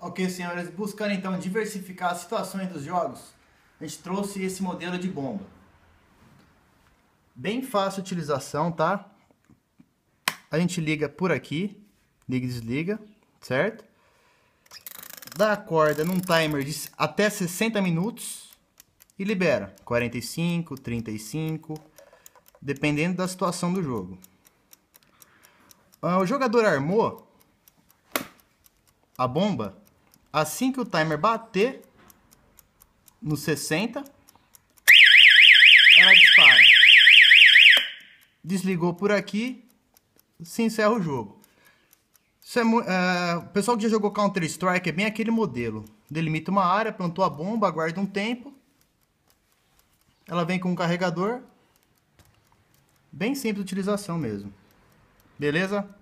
Ok, senhores, buscando então diversificar as situações dos jogos, a gente trouxe esse modelo de bomba. Bem fácil utilização, tá? A gente liga por aqui, liga e desliga, certo? Dá a corda num timer de até 60 minutos e libera 45, 35, dependendo da situação do jogo. Ah, o jogador armou a bomba, assim que o timer bater no 60, ela dispara. Desligou por aqui, se encerra o jogo. É, é, o pessoal que já jogou Counter-Strike é bem aquele modelo. Delimita uma área, plantou a bomba, aguarda um tempo. Ela vem com um carregador. Bem simples de utilização mesmo. Beleza?